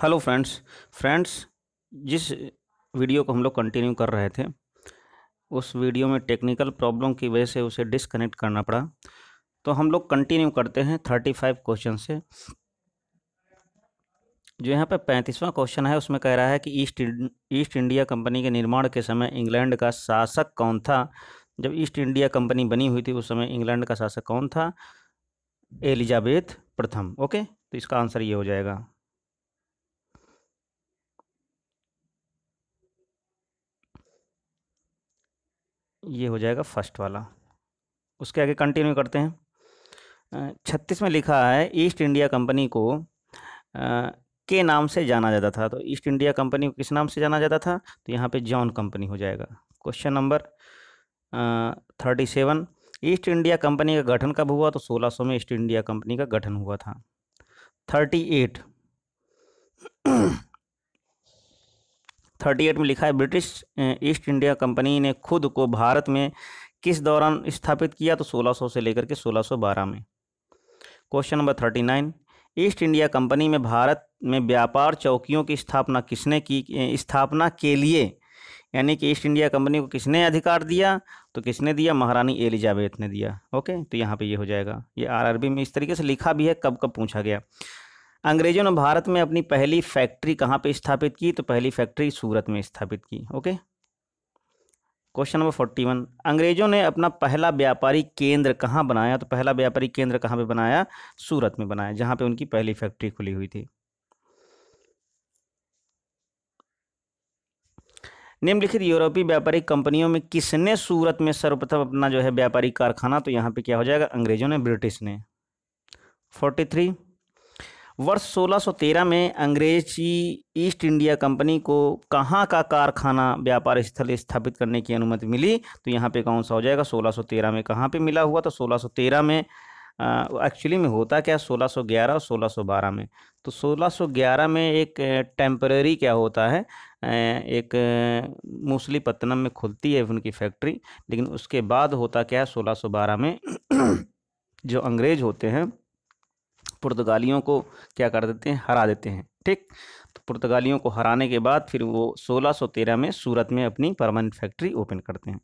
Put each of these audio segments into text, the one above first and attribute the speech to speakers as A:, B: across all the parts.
A: hello friends friends जिस video को हम लोग कंटिन्यू कर रहे थे उस वीडियो में टेक्निकल प्रॉब्लम की वजह से उसे डिसकनेक्ट करना पड़ा तो हम लोग कंटिन्यू करते हैं थर्टी फाइव क्वेश्चन से जो यहाँ पे पैंतीसवां क्वेश्चन है उसमें कह रहा है कि ईस्ट ईस्ट इंडिया कंपनी के निर्माण के समय इंग्लैंड का शासक कौन था जब ईस्ट इंडिया कंपनी बनी हुई थी उस समय इंग्लैंड का शासक कौन था एलिजाबेथ प्रथम ओके तो इसका आंसर ये हो जाएगा ये हो जाएगा फर्स्ट वाला उसके आगे कंटिन्यू करते हैं छत्तीस में लिखा है ईस्ट इंडिया कंपनी को आ, के नाम से जाना जाता था तो ईस्ट इंडिया कंपनी को किस नाम से जाना जाता था तो यहाँ पे जॉन कंपनी हो जाएगा question number thirty seven East India Company का गठन कब हुआ तो सोलह सौ में ईस्ट इंडिया कंपनी का गठन हुआ था थर्टी एट थर्टी एट में लिखा है ब्रिटिश ईस्ट इंडिया कंपनी ने खुद को भारत में किस दौरान स्थापित किया तो 1600 से लेकर के 1612 में question number thirty nine East India Company में भारत में व्यापार चौकियों की स्थापना किसने की स्थापना के लिए यानी कि ईस्ट इंडिया कंपनी को किसने अधिकार दिया तो किसने दिया महारानी एलिजाबेथ ने दिया ओके तो यहाँ पे ये यह हो जाएगा ये आरआरबी में इस तरीके से लिखा भी है कब कब पूछा गया अंग्रेज़ों ने भारत में अपनी पहली फैक्ट्री कहाँ पे स्थापित की तो पहली फैक्ट्री सूरत में स्थापित की okay question number forty one अंग्रेज़ों ने अपना पहला व्यापारी केंद्र कहाँ बनाया तो पहला व्यापारी केंद्र कहाँ पे बनाया सूरत में बनाया जहाँ पे उनकी पहली फैक्ट्री खुली हुई थी निम्नलिखित यूरोपीय व्यापारिक कंपनियों में किसने सूरत में सर्वप्रथम अपना जो है व्यापारिक कारखाना तो यहाँ पे क्या हो जाएगा अंग्रेजों ने ब्रिटिश ने फोर्टी थ्री वर्ष 1613 में अंग्रेजी ईस्ट इंडिया कंपनी को कहाँ का कारखाना व्यापार स्थल स्थापित करने की अनुमति मिली तो यहाँ पे कौन सा हो जाएगा 1613 में कहाँ पे मिला हुआ तो 1613 में एक्चुअली में होता क्या 1611 और 1612 में तो 1611 में एक टेम्पररी क्या होता है एक पत्तनम में खुलती है उनकी फैक्ट्री लेकिन उसके बाद होता क्या है सोलह में जो अंग्रेज होते हैं पुर्तगालियों को क्या कर देते हैं हरा देते हैं ठीक तो पुर्तगालियों को हराने के बाद फिर वो 1613 में सूरत में अपनी परमानेंट फैक्ट्री ओपन करते हैं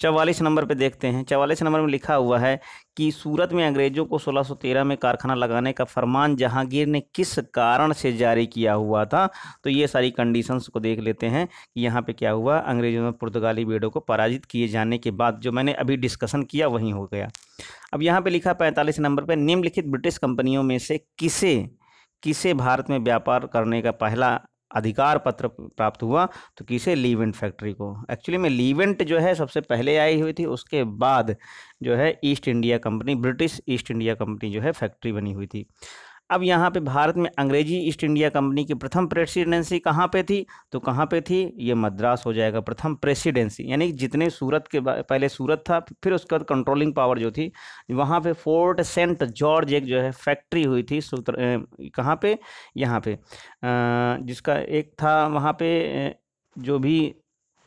A: चवालीस नंबर पे देखते हैं चवालीस नंबर में लिखा हुआ है कि सूरत में अंग्रेज़ों को 1613 में कारखाना लगाने का फरमान जहांगीर ने किस कारण से जारी किया हुआ था तो ये सारी कंडीशंस को देख लेते हैं कि यहाँ पे क्या हुआ अंग्रेज़ों ने पुर्तगाली बेड़ों को पराजित किए जाने के बाद जो मैंने अभी डिस्कशन किया वहीं हो गया अब यहाँ पर लिखा पैंतालीस नंबर पर निम्नलिखित ब्रिटिश कंपनियों में से किसे किसे भारत में व्यापार करने का पहला अधिकार पत्र प्राप्त हुआ तो किसे लीवेंट फैक्ट्री को एक्चुअली में लीवेंट जो है सबसे पहले आई हुई थी उसके बाद जो है East India Company British East India Company जो है फैक्ट्री बनी हुई थी अब यहाँ पे भारत में अंग्रेजी ईस्ट इंडिया कंपनी की प्रथम प्रेसिडेंसी कहाँ पे थी तो कहाँ पे थी ये मद्रास हो जाएगा प्रथम प्रेसिडेंसी यानी जितने सूरत के पहले सूरत था फिर उसके बाद कंट्रोलिंग पावर जो थी वहाँ पे फोर्ट सेंट जॉर्ज एक जो है फैक्ट्री हुई थी कहाँ पे यहाँ पे जिसका एक था वहाँ पे जो भी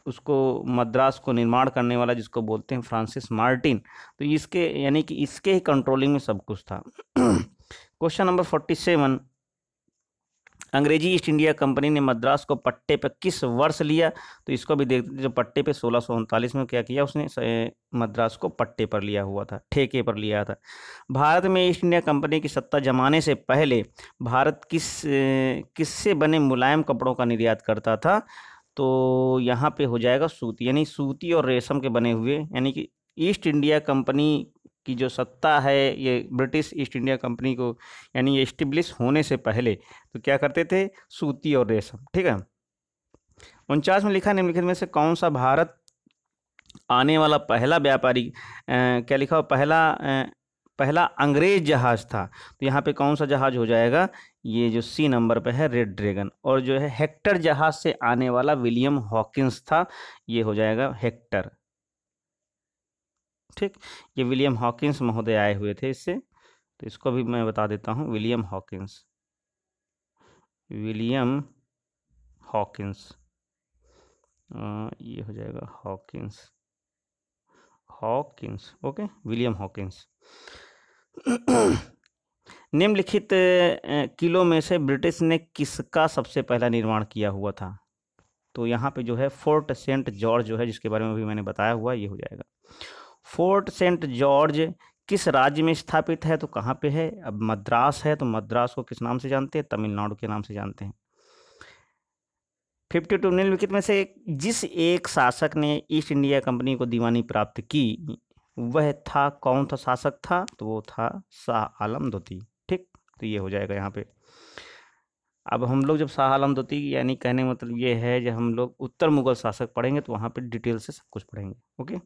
A: उसको मद्रास को निर्माण करने वाला जिसको बोलते हैं फ्रांसिस मार्टिन तो इसके यानी कि इसके ही कंट्रोलिंग में सब कुछ था क्वेश्चन नंबर फोर्टी सेवन अंग्रेजी ईस्ट इंडिया कंपनी ने मद्रास को पट्टे पर किस वर्ष लिया तो इसको भी देखते जो पट्टे पे सोलह में क्या किया उसने मद्रास को पट्टे पर लिया हुआ था ठेके पर लिया था भारत में ईस्ट इंडिया कंपनी की सत्ता जमाने से पहले भारत किस किससे बने मुलायम कपड़ों का निर्यात करता था तो यहाँ पे हो जाएगा सूती यानी सूती और रेशम के बने हुए यानी कि ईस्ट इंडिया कंपनी की जो सत्ता है ये ब्रिटिश ईस्ट इंडिया कंपनी को यानी इस्टिब्लिश होने से पहले तो क्या करते थे सूती और रेशम ठीक है उनचास में लिखा निम्नलिखित में से कौन सा भारत आने वाला पहला व्यापारी क्या लिखा हो पहला आ, पहला अंग्रेज जहाज था तो यहाँ पे कौन सा जहाज हो जाएगा ये जो सी नंबर पे है रेड ड्रैगन और जो है हेक्टर जहाज से आने वाला विलियम हॉकिंस था ये हो जाएगा हेक्टर ठीक ये विलियम हॉकिंस महोदय आए हुए थे इससे तो इसको भी मैं बता देता हूँ विलियम हॉकिंस विलियम हॉकिंस ये हो जाएगा Hawkins Hawkins okay William Hawkins निम्नलिखित किलों में से ब्रिटिश ने किसका सबसे पहला निर्माण किया हुआ था तो यहाँ पे जो है फोर्ट सेंट जॉर्ज जो है जिसके बारे में भी मैंने बताया हुआ ये हो जाएगा फोर्ट सेंट जॉर्ज किस राज्य में स्थापित है तो कहाँ पे है अब मद्रास है तो मद्रास को किस नाम से जानते हैं तमिलनाडु के नाम से जानते हैं फिफ्टी टू निम्नलिखित में से जिस एक शासक ने ईस्ट इंडिया कंपनी को दीवानी प्राप्त की वह था कौन था शासक था तो वो था शाह आलम दोती ठीक तो ये हो जाएगा यहाँ पे अब हम लोग जब शाह आलम दोती यानी कहने मतलब ये है जब हम लोग उत्तर मुगल शासक पढ़ेंगे तो वहाँ पे डिटेल से सब कुछ पढ़ेंगे ओके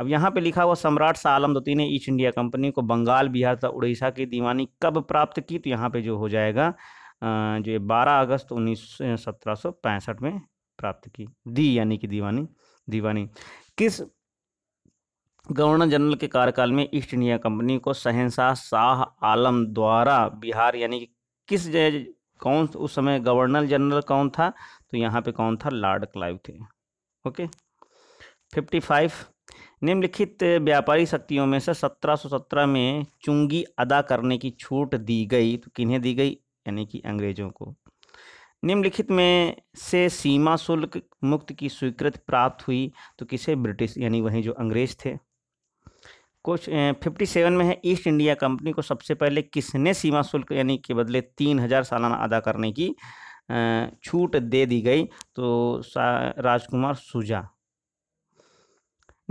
A: अब यहाँ पे लिखा हुआ सम्राट शाह आलम द्वितीय ने ईस्ट इंडिया कंपनी को बंगाल बिहार तथा उड़ीसा की दीवानी कब प्राप्त की तो यहाँ पे जो हो जाएगा जो ये बारह अगस्त उन्नीस सत्रह सौ पैंसठ में प्राप्त की दी यानी कि दीवानी दीवानी किस गवर्नर जनरल के कार्यकाल में ईस्ट इंडिया कंपनी को सहनशाह शाह आलम द्वारा बिहार यानी कि किस कौन उस समय गवर्नर जनरल कौन था तो यहाँ पे कौन था लॉर्ड क्लाइव थे ओके फिफ्टी फाइव निम्नलिखित व्यापारी शक्तियों में से 1717 में चुंगी अदा करने की छूट दी गई तो किन्हें दी गई यानी कि अंग्रेजों को निम्नलिखित में से सीमा शुल्क मुक्त की स्वीकृति प्राप्त हुई तो किसे ब्रिटिश यानी वहीं जो अंग्रेज थे कुछ फिफ्टी सेवन में है ईस्ट इंडिया कंपनी को सबसे पहले किसने सीमा शुल्क यानी के बदले तीन हज़ार सालाना अदा करने की छूट दे दी गई तो राजकुमार सुजा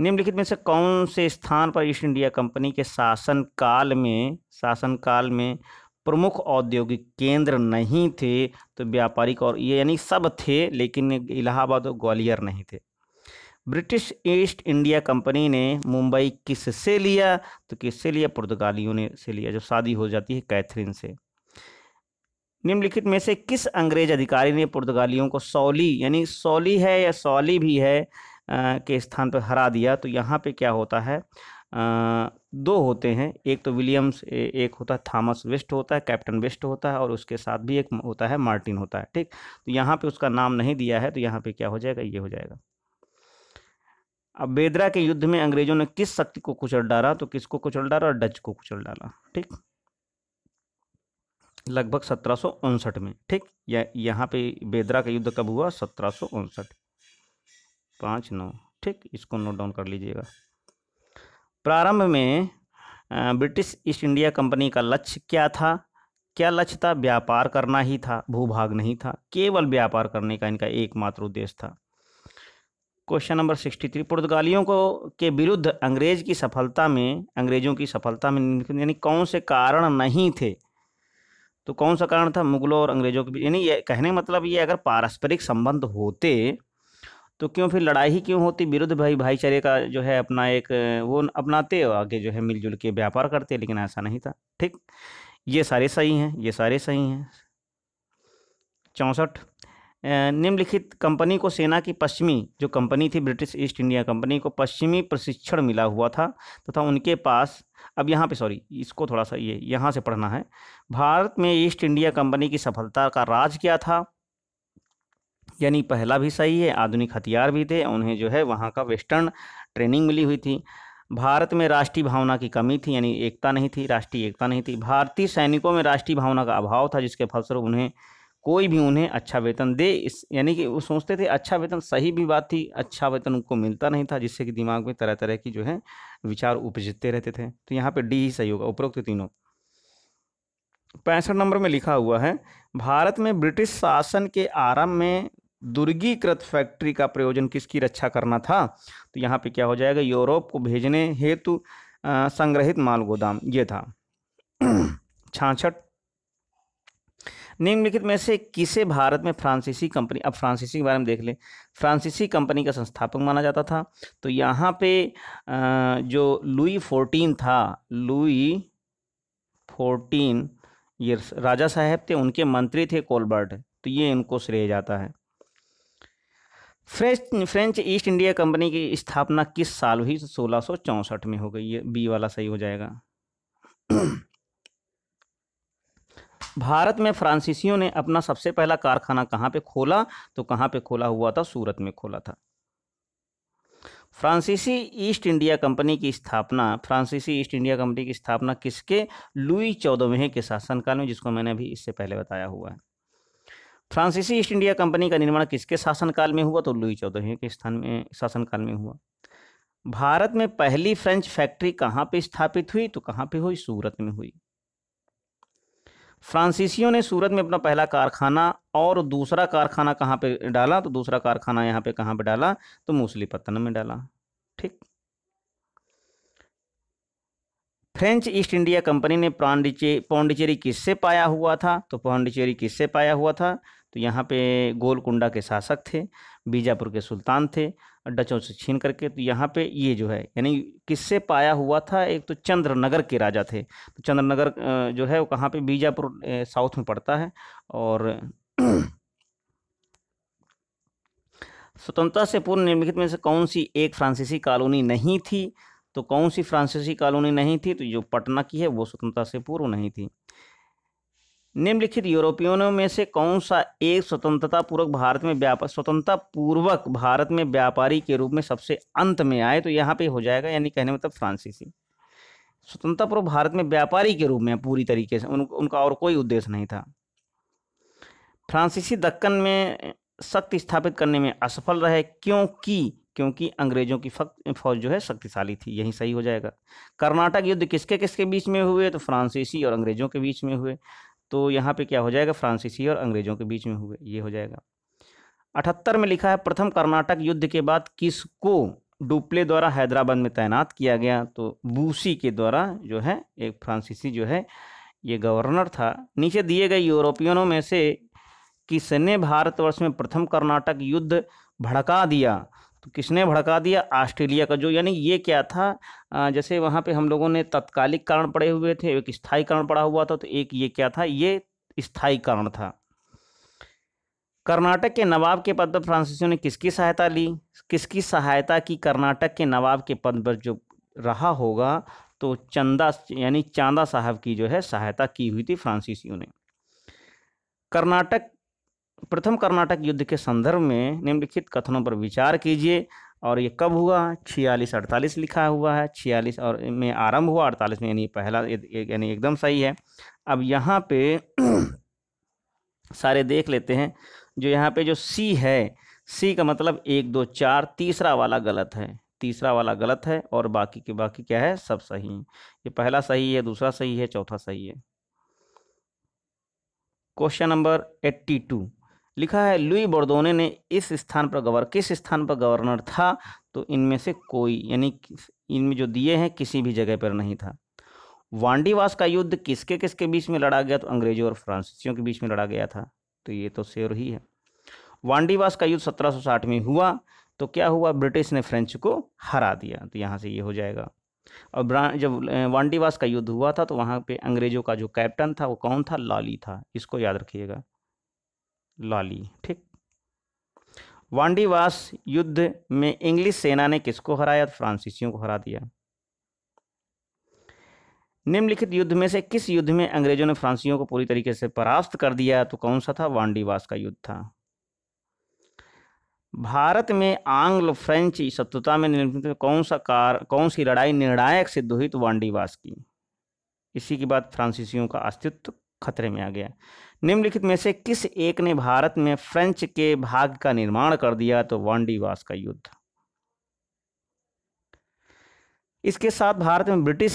A: निम्नलिखित में से कौन से स्थान पर ईस्ट इंडिया कंपनी के शासन काल में शासन काल में प्रमुख औद्योगिक केंद्र नहीं थे तो व्यापारिक और ये यानी सब थे लेकिन इलाहाबाद और ग्वालियर नहीं थे ब्रिटिश ईस्ट इंडिया कंपनी ने मुंबई किस से लिया तो किससे लिया पुर्तगालियों ने से लिया जब शादी हो जाती है कैथरीन से निम्नलिखित में से किस अंग्रेज अधिकारी ने पुर्तगालियों को सौली यानी सौली है या सौली भी है के स्थान पर हरा दिया तो यहाँ पे क्या होता है दो होते हैं एक तो विलियम्स एक होता है थॉमस वेस्ट होता है कैप्टन वेस्ट होता है और उसके साथ भी एक होता है मार्टिन होता है ठीक तो यहाँ पे उसका नाम नहीं दिया है तो यहाँ पे क्या हो जाएगा ये हो जाएगा अब बेदरा के युद्ध में अंग्रेजों ने किस शक्ति को कुचल डाला तो किसको कुचल डाला और डच को कुचल डाला ठीक लगभग सत्रह में ठीक यहाँ पे बेदरा का युद्ध कब हुआ सत्रह पाँच नौ ठीक इसको नोट डाउन कर लीजिएगा प्रारंभ में ब्रिटिश ईस्ट इंडिया कंपनी का लक्ष्य क्या था क्या लक्ष्य था व्यापार करना ही था भूभाग नहीं था केवल व्यापार करने का इनका एकमात्र उद्देश्य था क्वेश्चन नंबर सिक्सटी थ्री पुर्तगालियों को के विरुद्ध अंग्रेज की सफलता में अंग्रेजों की सफलता में यानी कौन से कारण नहीं थे तो कौन सा कारण था मुगलों और अंग्रेजों के बीच यानी ये कहने का मतलब ये अगर पारस्परिक संबंध होते तो क्यों फिर लड़ाई ही क्यों होती विरुद्ध भाई भाईचारे का जो है अपना एक वो अपनाते आगे जो है मिलजुल के व्यापार करते लेकिन ऐसा नहीं था ठीक ये सारे सही हैं ये सारे सही हैं चौंसठ निम्नलिखित कंपनी को सेना की पश्चिमी जो कंपनी थी ब्रिटिश ईस्ट इंडिया कंपनी को पश्चिमी प्रशिक्षण मिला हुआ था तथा तो उनके पास अब यहाँ पे सॉरी इसको थोड़ा सा ये यहाँ से पढ़ना है भारत में ईस्ट इंडिया कंपनी की सफलता का राज क्या था यानी पहला भी सही है आधुनिक हथियार भी थे उन्हें जो है वहाँ का वेस्टर्न ट्रेनिंग मिली हुई थी भारत में राष्ट्रीय भावना की कमी थी यानी एकता नहीं थी राष्ट्रीय एकता नहीं थी भारतीय सैनिकों में राष्ट्रीय भावना का अभाव था जिसके फलस्वरूप उन्हें कोई भी उन्हें अच्छा वेतन दे इस यानी कि वो सोचते थे अच्छा वेतन सही भी बात थी अच्छा वेतन उनको मिलता नहीं था जिससे कि दिमाग में तरह तरह की जो है विचार उपजते रहते थे तो यहाँ पर डी ही सही होगा उपरोक्त तीनों पैंसठ नंबर में लिखा हुआ है भारत में ब्रिटिश शासन के आरंभ में दुर्गीकृत फैक्ट्री का प्रयोजन किसकी रक्षा करना था तो यहाँ पे क्या हो जाएगा यूरोप को भेजने हेतु संग्रहित माल गोदाम ये था छाछठ निम्नलिखित में से किसे भारत में फ्रांसीसी कंपनी अब फ्रांसीसी के बारे में देख लें फ्रांसीसी कंपनी का संस्थापक माना जाता था तो यहाँ पे जो लुई फोर्टीन था लुई फोर्टीन ये राजा साहब थे उनके मंत्री थे कोलबर्ट तो ये इनको श्रेय जाता है French French East India Company की स्थापना किस साल हुई सोलह में हो गई ये बी वाला सही हो जाएगा भारत में फ्रांसीसियों ने अपना सबसे पहला कारखाना कहाँ पे खोला तो कहाँ पे खोला हुआ था सूरत में खोला था फ्रांसीसी ईस्ट इंडिया कंपनी की स्थापना फ्रांसीसी ईस्ट इंडिया कंपनी की स्थापना किसके लुई चौदहवें के शासनकाल में जिसको मैंने अभी इससे पहले बताया हुआ है फ्रांसीसी ईस्ट इंडिया कंपनी का निर्माण किसके शासनकाल में हुआ तो लुई चौदह के स्थान में शासनकाल में हुआ भारत में पहली फ्रेंच फैक्ट्री कहाँ पे स्थापित हुई तो कहाँ पे हुई सूरत में हुई फ्रांसीसियों ने सूरत में अपना पहला कारखाना और दूसरा कारखाना कहाँ पे डाला तो दूसरा कारखाना यहाँ पे कहाँ पे डाला तो मूसलीपत्तनम में डाला ठीक फ्रेंच ईस्ट इंडिया कंपनी ने पांडिचे पौंडिचेरी किससे पाया हुआ था तो पौंडिचेरी किससे पाया हुआ था तो यहाँ पे गोलकुंडा के शासक थे बीजापुर के सुल्तान थे डचों से छीन करके तो यहाँ पे ये जो है यानी किससे पाया हुआ था एक तो चंद्रनगर के राजा थे तो चंद्रनगर जो है वो कहाँ पे बीजापुर साउथ में पड़ता है और स्वतंत्रता से पूर्व निर्मित में से कौन सी एक फ्रांसीसी कॉलोनी नहीं थी तो कौन सी फ्रांसीसी कॉलोनी नहीं थी तो जो पटना की है वो स्वतंत्रता से पूर्व नहीं थी निम्नलिखित यूरोपियनों में से कौन सा एक स्वतंत्रता पूर्वक भारत में व्यापार स्वतंत्रता पूर्वक भारत में व्यापारी के रूप में सबसे अंत में आए तो यहाँ पे हो जाएगा यानी कहने मतलब फ्रांसीसी स्वतंत्रता पूर्वक भारत में व्यापारी के रूप में पूरी तरीके से उन, उनका और कोई उद्देश्य नहीं था फ्रांसीसी दक्कन में शक्ति स्थापित करने में असफल रहे क्योंकि क्योंकि अंग्रेजों की फौज जो है शक्तिशाली थी यही सही हो जाएगा कर्नाटक युद्ध किसके किसके बीच में हुए तो फ्रांसीसी और अंग्रेजों के बीच में हुए तो यहाँ पे क्या हो जाएगा फ्रांसीसी और अंग्रेज़ों के बीच में हुए ये हो जाएगा अठहत्तर में लिखा है प्रथम कर्नाटक युद्ध के बाद किसको डुप्ले द्वारा हैदराबाद में तैनात किया गया तो बूसी के द्वारा जो है एक फ्रांसीसी जो है ये गवर्नर था नीचे दिए गए यूरोपियनों में से किसने भारतवर्ष में प्रथम कर्नाटक युद्ध भड़का दिया तो किसने भड़का दिया ऑस्ट्रेलिया का जो यानी ये क्या था जैसे वहाँ पे हम लोगों ने तत्कालिक कारण पड़े हुए थे एक स्थायी कारण पड़ा हुआ था तो एक ये क्या था ये स्थायी कारण था कर्नाटक के नवाब के पद पर फ्रांसीसियों ने किसकी सहायता ली किसकी सहायता की कर्नाटक के नवाब के पद पर जो रहा होगा तो चंदा यानी चांदा साहब की जो है सहायता की हुई थी फ्रांसीसियों ने कर्नाटक प्रथम कर्नाटक युद्ध के संदर्भ में निम्नलिखित कथनों पर विचार कीजिए और ये कब हुआ छियालीस अड़तालीस लिखा हुआ है छियालीस और में आरंभ हुआ अड़तालीस में यानी पहला यानी एकदम सही है अब यहाँ पे सारे देख लेते हैं जो यहाँ पे जो सी है सी का मतलब एक दो चार तीसरा वाला गलत है तीसरा वाला गलत है और बाकी के बाकी क्या है सब सही ये पहला सही है दूसरा सही है चौथा सही है क्वेश्चन नंबर एट्टी टू लिखा है लुई बर्दोने ने इस स्थान पर गवर्नर किस स्थान पर गवर्नर था तो इनमें से कोई यानी इनमें जो दिए हैं किसी भी जगह पर नहीं था वांडीवास का युद्ध किसके किसके बीच में लड़ा गया तो अंग्रेजों और फ्रांसीसियों के बीच में लड़ा गया था तो ये तो शेर ही है वांडीवास का युद्ध 1760 में हुआ तो क्या हुआ ब्रिटिश ने फ्रेंच को हरा दिया तो यहाँ से ये हो जाएगा और जब वांडीवास का युद्ध हुआ था तो वहाँ पे अंग्रेजों का जो कैप्टन था वो कौन था लाली था इसको याद रखिएगा लॉली ठीक वांडीवास युद्ध में इंग्लिश सेना ने किसको हराया फ्रांसीसियों को हरा दिया निम्नलिखित युद्ध में से किस युद्ध में अंग्रेजों ने फ्रांसियों को पूरी तरीके से परास्त कर दिया तो कौन सा था वांडीवास का युद्ध था भारत में आंग्ल फ्रेंच शत्रुता में निर्मित कौन सा कार कौन सी लड़ाई निर्णायक सिद्ध हुई तो वांडीवास की इसी के बाद फ्रांसीसियों का अस्तित्व खतरे में आ गया निम्नलिखित में से किस एक ने भारत में फ्रेंच के भाग का निर्माण कर दिया तो वांडीवास का युद्ध इसके साथ भारत में ब्रिटिश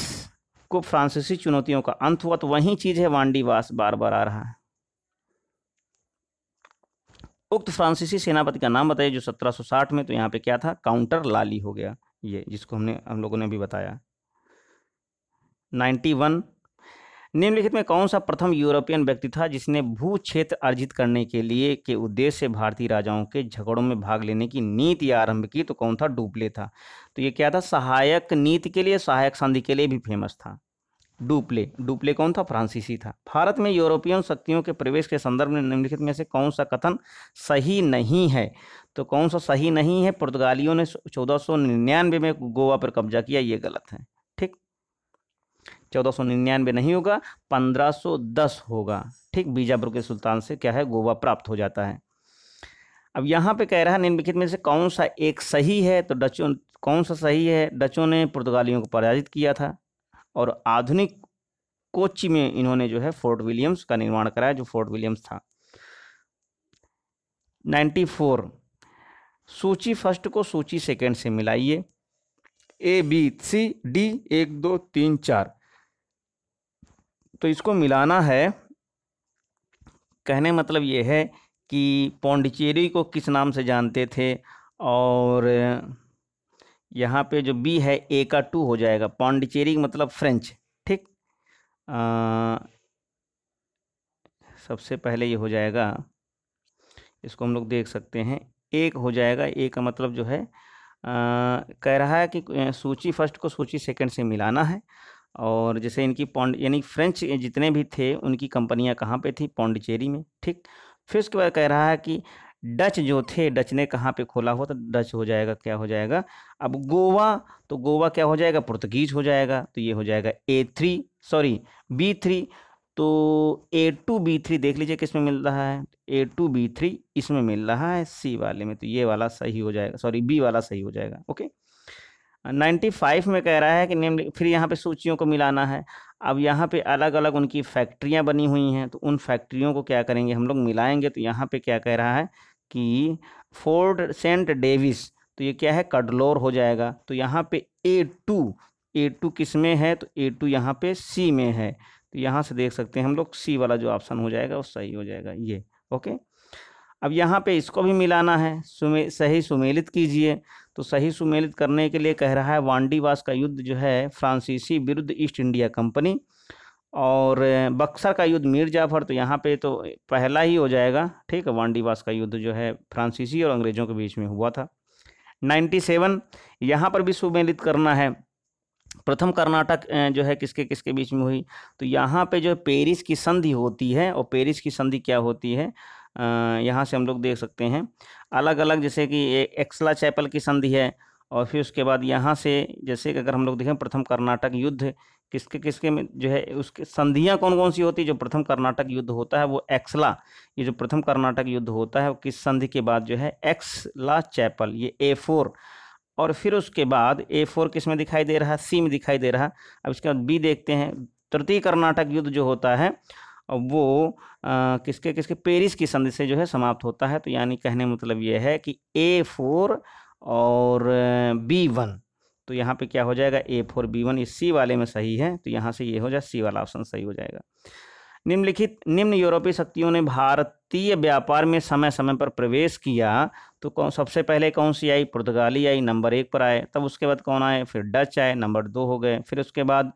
A: को फ्रांसीसी चुनौतियों का अंत हुआ तो वही चीज है वांडीवास बार बार आ रहा है उक्त फ्रांसीसी सेनापति का नाम बताइए जो 1760 में तो यहां पे क्या था काउंटर लाली हो गया ये जिसको हमने हम लोगों ने भी बताया 91 निम्नलिखित में कौन सा प्रथम यूरोपियन व्यक्ति था जिसने भू क्षेत्र अर्जित करने के लिए के उद्देश्य से भारतीय राजाओं के झगड़ों में भाग लेने की नीति आरंभ की तो कौन था डुपले था तो ये क्या था सहायक नीति के लिए सहायक संधि के लिए भी फेमस था डुपले डुपले कौन था फ्रांसीसी था भारत में यूरोपियन शक्तियों के प्रवेश के संदर्भ में निम्नलिखित में से कौन सा कथन सही नहीं है तो कौन सा सही नहीं है पुर्तगालियों ने चौदह में गोवा पर कब्जा किया ये गलत है चौदह सौ निन्यानवे नहीं होगा पंद्रह सौ दस होगा ठीक बीजापुर के सुल्तान से क्या है गोवा प्राप्त हो जाता है अब यहाँ पे कह रहा है निम्नलिखित में से कौन सा एक सही है तो डचों कौन सा सही है डचों ने पुर्तगालियों को पराजित किया था और आधुनिक कोची में इन्होंने जो है फोर्ट विलियम्स का निर्माण कराया जो फोर्ट विलियम्स था 94 सूची फर्स्ट को सूची सेकंड से मिलाइए ए बी सी डी एक दो तीन चार तो इसको मिलाना है कहने मतलब ये है कि पौंडिचेरी को किस नाम से जानते थे और यहाँ पे जो बी है ए का टू हो जाएगा पौंडिचेरी मतलब फ्रेंच ठीक सबसे पहले ये हो जाएगा इसको हम लोग देख सकते हैं एक हो जाएगा ए का मतलब जो है आ, कह रहा है कि सूची फर्स्ट को सूची सेकंड से मिलाना है और जैसे इनकी पौंड यानी फ्रेंच जितने भी थे उनकी कंपनियां कहाँ पे थी पौंडचेरी में ठीक फिर उसके बाद कह रहा है कि डच जो थे डच ने कहाँ पे खोला हुआ तो डच हो जाएगा क्या हो जाएगा अब गोवा तो गोवा क्या हो जाएगा पुर्तगीज हो जाएगा तो ये हो जाएगा A three sorry B three तो ए टू बी थ्री देख लीजिए किस में मिल रहा है ए टू बी थ्री इसमें मिल रहा है सी वाले में तो ये वाला सही हो जाएगा सॉरी बी वाला सही हो जाएगा ओके नाइन्टी फाइव में कह रहा है कि नेम फिर यहाँ पे सूचियों को मिलाना है अब यहाँ पे अलग अलग उनकी फैक्ट्रियाँ बनी हुई हैं तो उन फैक्ट्रियों को क्या करेंगे हम लोग मिलाएंगे तो यहाँ पे क्या कह रहा है कि फोर्ट सेंट डेविस तो ये क्या है कडलोर हो जाएगा तो यहाँ पे ए टू ए टू किस में है तो ए टू यहाँ पे सी में है तो यहाँ से देख सकते हैं हम लोग सी वाला जो ऑप्शन हो जाएगा वो सही हो जाएगा ये ओके अब यहाँ पे इसको भी मिलाना है सुमे सही सुमेलित कीजिए तो सही सुमेलित करने के लिए कह रहा है वांडीवास का युद्ध जो है फ्रांसीसी विरुद्ध ईस्ट इंडिया कंपनी और बक्सर का युद्ध मीर जाफर तो यहाँ पे तो पहला ही हो जाएगा ठीक है वांडीवास का युद्ध जो है फ्रांसीसी और अंग्रेज़ों के बीच में हुआ था 97 सेवन यहाँ पर भी सुमेलित करना है प्रथम कर्नाटक जो है किसके किसके बीच में हुई तो यहाँ पे जो पेरिस की संधि होती है और पेरिस की संधि क्या होती है यहाँ से हम लोग देख सकते हैं अलग अलग जैसे कि ये एक्सला चैपल की संधि है और फिर उसके बाद यहाँ से जैसे कि अगर हम लोग देखें प्रथम कर्नाटक युद्ध किसके किसके में जो है उसके संधियाँ कौन कौन सी होती है जो प्रथम कर्नाटक युद्ध होता है वो एक्सला ये जो प्रथम कर्नाटक युद्ध होता है वो किस संधि के बाद जो है एक्सला चैपल ये ए फोर और फिर उसके बाद ए फोर किस में दिखाई दे रहा है सी में दिखाई दे रहा अब इसके बाद बी देखते हैं तृतीय कर्नाटक युद्ध जो होता है वो आ, किसके किसके पेरिस की संधि से जो है समाप्त होता है तो यानी कहने मतलब ये है कि ए फोर और बी वन तो यहाँ पे क्या हो जाएगा ए फोर बी वन इस सी वाले में सही है तो यहाँ से ये हो जाए सी वाला ऑप्शन सही हो जाएगा निम्नलिखित निम्न यूरोपीय शक्तियों ने भारतीय व्यापार में समय समय पर प्रवेश किया तो कौन सबसे पहले कौन सी आई पुर्तगाली आई नंबर एक पर आए तब उसके बाद कौन आए फिर डच आए नंबर दो हो गए फिर उसके बाद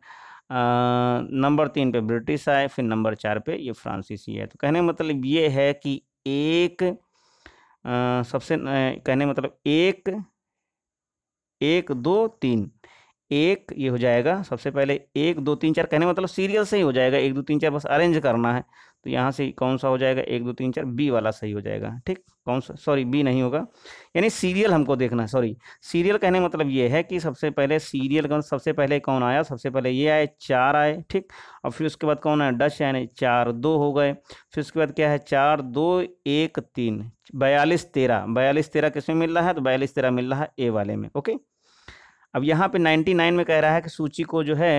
A: नंबर तीन पे ब्रिटिश आए फिर नंबर चार पे ये फ्रांसीसी आए तो कहने का मतलब ये है कि एक आ, सबसे कहने मतलब एक एक दो तीन एक ये हो जाएगा सबसे पहले एक दो तीन चार कहने मतलब सीरियल से ही हो जाएगा एक दो तीन चार बस अरेंज करना है तो यहाँ से कौन सा हो जाएगा एक दो तीन चार बी वाला सही हो जाएगा ठीक कौन सा सॉरी बी नहीं होगा यानी सीरियल हमको देखना है सॉरी सीरियल कहने मतलब ये है कि सबसे पहले सीरियल का सबसे पहले कौन आया सबसे पहले ये आए चार आए ठीक और फिर उसके बाद कौन आया डश यानी चार दो हो गए फिर उसके बाद क्या है चार दो एक तीन बयालीस तेरह बयालीस तेरह किसमें मिल रहा है तो बयालीस तेरह मिल रहा है ए वाले में ओके अब यहाँ पे 99 में कह रहा है कि सूची को जो है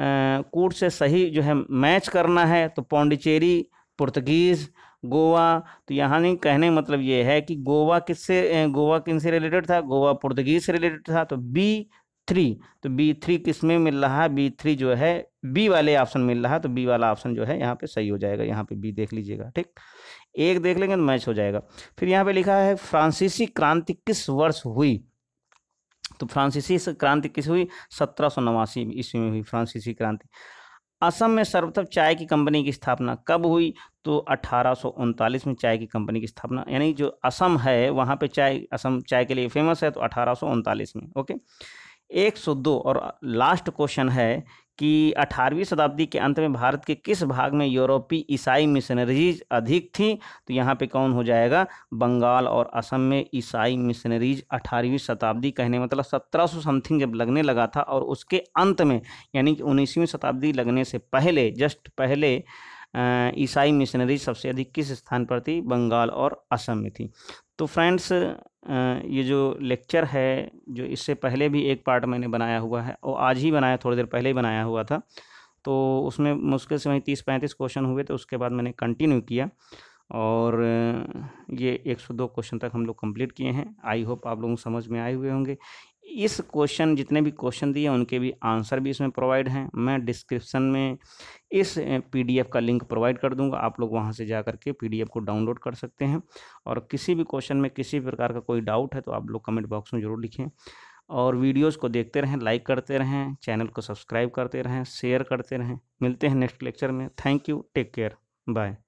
A: कूट से सही जो है मैच करना है तो पौंडीचेरी पुर्तगीज़ गोवा तो यहाँ नहीं कहने का मतलब ये है कि गोवा किससे गोवा किन से रिलेटेड था गोवा पुर्तगीज से रिलेटेड था तो बी थ्री तो बी थ्री किस में मिल रहा है बी थ्री जो है बी वाले ऑप्शन मिल रहा है तो बी वाला ऑप्शन जो है यहाँ पे सही हो जाएगा यहाँ पे बी देख लीजिएगा ठीक एक देख लेंगे तो मैच हो जाएगा फिर यहाँ पे लिखा है फ्रांसीसी क्रांति किस वर्ष हुई तो फ्रांसीसी क्रांति किस हुई सत्रह सौ नवासी ईस्वी में हुई फ्रांसीसी क्रांति असम में सर्वप्रथम चाय की कंपनी की स्थापना कब हुई तो अठारह में चाय की कंपनी की स्थापना यानी जो असम है वहाँ पे चाय असम चाय के लिए फेमस है तो अठारह में ओके 102 और लास्ट क्वेश्चन है कि 18वीं शताब्दी के अंत में भारत के किस भाग में यूरोपीय ईसाई मिशनरीज अधिक थी तो यहाँ पे कौन हो जाएगा बंगाल और असम में ईसाई मिशनरीज 18वीं शताब्दी कहने मतलब 1700 समथिंग जब लगने लगा था और उसके अंत में यानी कि 19वीं शताब्दी लगने से पहले जस्ट पहले ईसाई मिशनरी सबसे अधिक किस स्थान पर थी बंगाल और असम में थी तो फ्रेंड्स ये जो लेक्चर है जो इससे पहले भी एक पार्ट मैंने बनाया हुआ है और आज ही बनाया थोड़ी देर पहले ही बनाया हुआ था तो उसमें मुश्किल से वहीं तीस पैंतीस क्वेश्चन हुए तो उसके बाद मैंने कंटिन्यू किया और ये 102 क्वेश्चन तक हम लोग कंप्लीट किए हैं आई होप आप लोगों समझ में आए हुए होंगे इस क्वेश्चन जितने भी क्वेश्चन दिए उनके भी आंसर भी इसमें प्रोवाइड हैं मैं डिस्क्रिप्शन में इस पीडीएफ का लिंक प्रोवाइड कर दूंगा आप लोग वहां से जा कर के पीडीएफ को डाउनलोड कर सकते हैं और किसी भी क्वेश्चन में किसी प्रकार का कोई डाउट है तो आप लोग कमेंट बॉक्स में ज़रूर लिखें और वीडियोज़ को देखते रहें लाइक करते रहें चैनल को सब्सक्राइब करते रहें शेयर करते रहें मिलते हैं नेक्स्ट लेक्चर में thank you take care bye